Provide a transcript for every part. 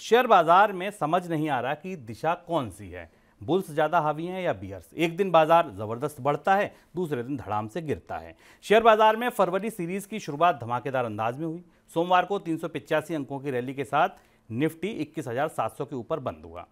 share बाजार में समझ नहीं आ रहा कि दिशा कौन सी है बुल्स ज़्यादा हावी हैं या बियर्स एक दिन बाजार ज़बरदस्त बढ़ता है दूसरे दिन धड़ाम से गिरता है शेयर बाजार में फरवरी सीरीज़ की शुरुआत धमाकेदार अंदाज में हुई सोमवार को तीन अंकों की रैली के साथ निफ्टी 21,700 के ऊपर बंद हुआ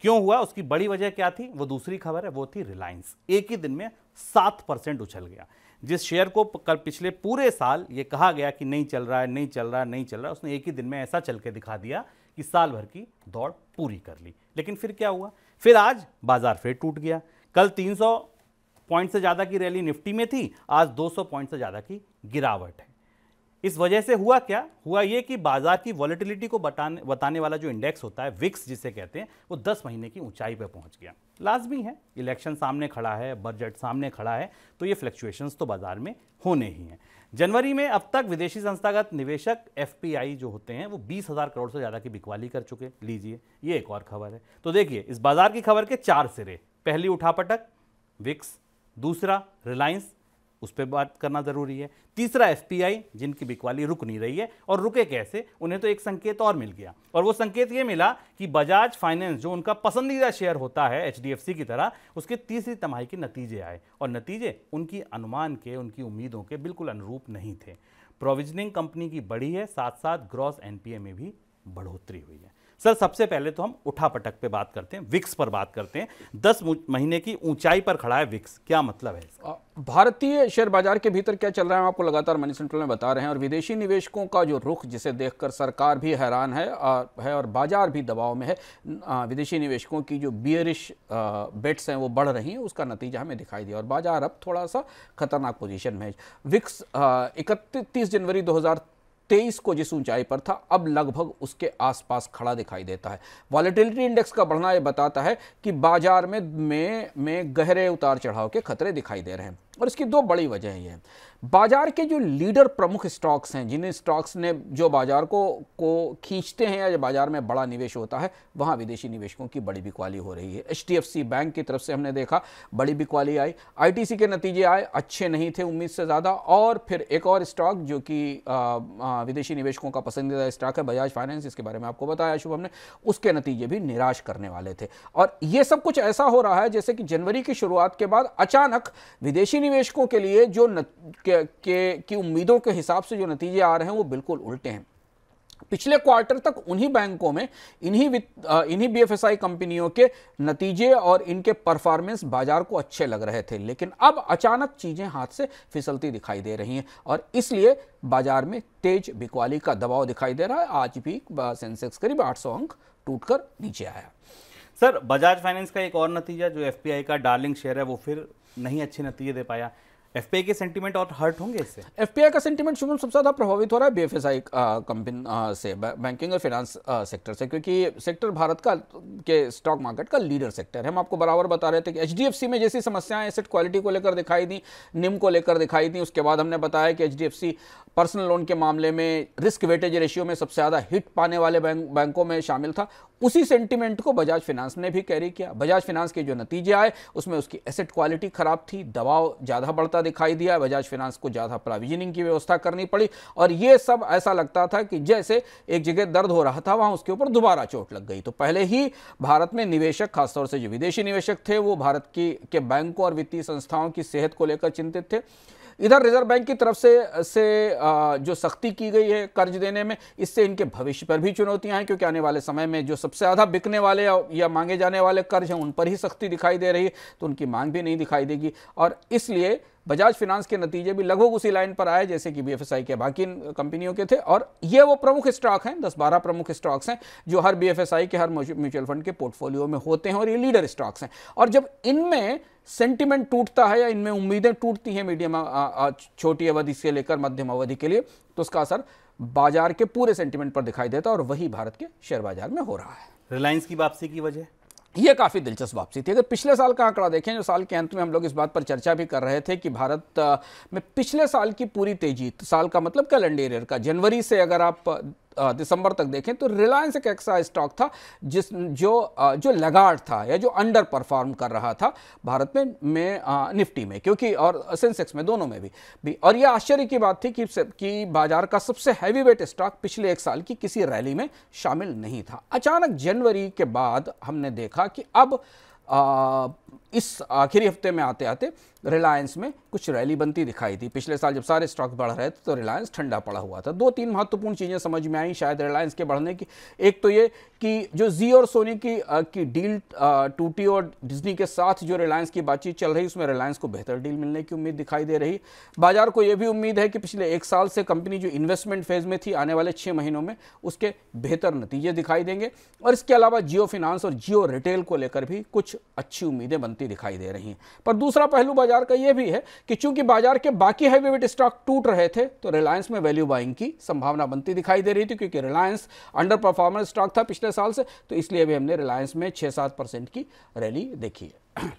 क्यों हुआ उसकी बड़ी वजह क्या थी वो दूसरी खबर है वो थी रिलायंस एक ही दिन में सात परसेंट उछल गया जिस शेयर को कल पिछले पूरे साल ये कहा गया कि नहीं चल रहा है नहीं चल रहा है नहीं चल रहा है उसने एक ही दिन में ऐसा चल के दिखा दिया कि साल भर की दौड़ पूरी कर ली लेकिन फिर क्या हुआ फिर आज बाजार फिर टूट गया कल 300 पॉइंट से ज़्यादा की रैली निफ्टी में थी आज 200 पॉइंट से ज़्यादा की गिरावट है इस वजह से हुआ क्या हुआ ये कि बाजार की वॉलिटिलिटी को बताने बताने वाला जो इंडेक्स होता है विक्स जिसे कहते हैं वो 10 महीने की ऊंचाई पर पहुंच गया लाजमी है इलेक्शन सामने खड़ा है बजट सामने खड़ा है तो ये फ्लक्चुएशंस तो बाजार में होने ही हैं जनवरी में अब तक विदेशी संस्थागत निवेशक एफ जो होते हैं वो बीस हज़ार करोड़ से ज़्यादा की बिकवाली कर चुके लीजिए ये एक और खबर है तो देखिए इस बाजार की खबर के चार सिरे पहली उठापटक विक्स दूसरा रिलायंस उस पर बात करना ज़रूरी है तीसरा एफपीआई जिनकी बिकवाली रुक नहीं रही है और रुके कैसे उन्हें तो एक संकेत और मिल गया और वो संकेत ये मिला कि बजाज फाइनेंस जो उनका पसंदीदा शेयर होता है एच की तरह उसके तीसरी तमाही के नतीजे आए और नतीजे उनकी अनुमान के उनकी उम्मीदों के बिल्कुल अनुरूप नहीं थे प्रोविजनिंग कंपनी की बढ़ी है साथ साथ ग्रॉस एनपीए में भी बढ़ोतरी हुई है सर सबसे पहले तो हम उठा पटक पे बात करते हैं विक्स पर बात करते हैं दस महीने की ऊंचाई पर खड़ा है विक्स क्या मतलब है भारतीय शेयर बाजार के भीतर क्या चल रहा है आपको लगातार मनी सेंट्रल में बता रहे हैं और विदेशी निवेशकों का जो रुख जिसे देखकर सरकार भी हैरान है और है और बाजार भी दबाव में है विदेशी निवेशकों की जो बियरिश बेट्स हैं वो बढ़ रही हैं उसका नतीजा हमें दिखाई दिया और बाजार अब थोड़ा सा खतरनाक पोजिशन में है विक्स इकतीस जनवरी दो तेईस को जिस ऊंचाई पर था अब लगभग उसके आसपास खड़ा दिखाई देता है वॉलिटिलिटी इंडेक्स का बढ़ना यह बताता है कि बाजार में में, में गहरे उतार चढ़ाव के खतरे दिखाई दे रहे हैं और इसकी दो बड़ी वजह ये है बाजार के जो लीडर प्रमुख स्टॉक्स हैं जिन स्टॉक्स ने जो बाजार को को खींचते हैं या बाजार में बड़ा निवेश होता है वहाँ विदेशी निवेशकों की बड़ी बिकवाली हो रही है एच बैंक की तरफ से हमने देखा बड़ी बिकवाली आई आईटीसी के नतीजे आए अच्छे नहीं थे उम्मीद से ज़्यादा और फिर एक और स्टॉक जो कि विदेशी निवेशकों का पसंदीदा स्टॉक है बजाज फाइनेंस इसके बारे में आपको बताया शुभम ने उसके नतीजे भी निराश करने वाले थे और ये सब कुछ ऐसा हो रहा है जैसे कि जनवरी की शुरुआत के बाद अचानक विदेशी निवेशकों के लिए जो के की उम्मीदों के हिसाब से जो नतीजे आ रहे हैं वो बिल्कुल उल्टे हैं पिछले क्वार्टर तक उन्हीं बैंकों में इन्हीं इन्हीं बीएफएसआई कंपनियों के नतीजे और इनके परफॉर्मेंस बाजार को अच्छे लग रहे थे लेकिन अब अचानक चीज़ें हाथ से फिसलती दिखाई दे रही हैं और इसलिए बाजार में तेज बिकवाली का दबाव दिखाई दे रहा है आज भी सेंसेक्स करीब 800 अंक टूटकर नीचे आया सर बजाज फाइनेंस का एक और नतीजा जो एफ का डार्लिंग शेयर है वो फिर नहीं अच्छे नतीजे दे पाया एफपीआई के सेंटीमेंट और हर्ट होंगे इससे एफपीआई का सेंटीमेंट शुभम सबसे ज्यादा प्रभावित हो रहा है बीएफएसआई कंपनी से बैंकिंग और फाइनेंस सेक्टर से क्योंकि सेक्टर भारत का के स्टॉक मार्केट का लीडर सेक्टर है हम आपको बराबर बता रहे थे कि एचडीएफसी में जैसी समस्याएं एसेट क्वालिटी को लेकर दिखाई दी निम को लेकर दिखाई दी उसके बाद हमने बताया कि एचडीएफसी पर्सनल लोन के मामले में रिस्क वेटेज रेशियो में सबसे ज़्यादा हिट पाने वाले बैंक बैंकों में शामिल था उसी सेंटिमेंट को बजाज फिनांस ने भी कैरी किया बजाज फिनांस के जो नतीजे आए उसमें उसकी एसेट क्वालिटी खराब थी दबाव ज़्यादा बढ़ता दिखाई दिया बजाज फिनांस को ज़्यादा प्रोविजनिंग की व्यवस्था करनी पड़ी और ये सब ऐसा लगता था कि जैसे एक जगह दर्द हो रहा था वहां उसके ऊपर दोबारा चोट लग गई तो पहले ही भारत में निवेशक खासतौर से जो विदेशी निवेशक थे वो भारत की के बैंकों और वित्तीय संस्थाओं की सेहत को लेकर चिंतित थे इधर रिजर्व बैंक की तरफ से से जो सख्ती की गई है कर्ज देने में इससे इनके भविष्य पर भी चुनौतियां हैं क्योंकि आने वाले समय में जो सबसे ज़्यादा बिकने वाले या मांगे जाने वाले कर्ज हैं उन पर ही सख्ती दिखाई दे रही है तो उनकी मांग भी नहीं दिखाई देगी और इसलिए बजाज फिनांस के नतीजे भी लगभग उसी लाइन पर आए जैसे कि बी के बाकी कंपनियों के थे और ये वो प्रमुख स्टॉक हैं दस बारह प्रमुख स्टॉक्स हैं जो हर बी के हर म्यूचुअल फंड के पोर्टफोलियो में होते हैं और ये लीडर स्टॉक्स हैं और जब इनमें सेंटिमेंट टूटता है या इनमें उम्मीदें टूटती हैं मीडियम छोटी अवधि से लेकर मध्यम अवधि के लिए तो उसका असर बाजार के पूरे सेंटिमेंट पर दिखाई देता है और वही भारत के शेयर बाजार में हो रहा है रिलायंस की वापसी की वजह ये काफ़ी दिलचस्प वापसी थी अगर पिछले साल का आंकड़ा देखें जो साल के अंत में हम लोग इस बात पर चर्चा भी कर रहे थे कि भारत में पिछले साल की पूरी तेजी साल का मतलब कैलेंडर ईयर का जनवरी से अगर आप दिसंबर तक देखें तो रिलायंस एक ऐसा स्टॉक था जिस जो जो लगाड़ था या जो अंडर परफॉर्म कर रहा था भारत में में निफ्टी में क्योंकि और सेंसेक्स में दोनों में भी, भी और यह आश्चर्य की बात थी कि कि बाजार का सबसे हैवी वेट स्टॉक पिछले एक साल की किसी रैली में शामिल नहीं था अचानक जनवरी के बाद हमने देखा कि अब आ, इस आखिरी हफ्ते में आते आते रिलायंस में कुछ रैली बनती दिखाई थी पिछले साल जब सारे स्टॉक बढ़ रहे थे तो रिलायंस ठंडा पड़ा हुआ था दो तीन महत्वपूर्ण चीज़ें समझ में आई शायद रिलायंस के बढ़ने की एक तो ये कि जो जी और सोनी की आ, की डील टूटी और डिज्नी के साथ जो रिलायंस की बातचीत चल रही उसमें रिलायंस को बेहतर डील मिलने की उम्मीद दिखाई दे रही बाजार को यह भी उम्मीद है कि पिछले एक साल से कंपनी जो इन्वेस्टमेंट फेज में थी आने वाले छः महीनों में उसके बेहतर नतीजे दिखाई देंगे और इसके अलावा जियो फिनांस और जियो रिटेल को लेकर भी कुछ अच्छी उम्मीदें बनती दिखाई दे रही हैं पर दूसरा पहलू बाजार का यह भी है कि चूंकि बाजार के बाकी हैवीवेट वेट स्टॉक टूट रहे थे तो रिलायंस में वैल्यू बाइंग की संभावना बनती दिखाई दे रही थी क्योंकि रिलायंस अंडर परफॉर्मेंस स्टॉक था पिछले साल से तो इसलिए भी हमने रिलायंस में छः सात परसेंट की रैली देखी है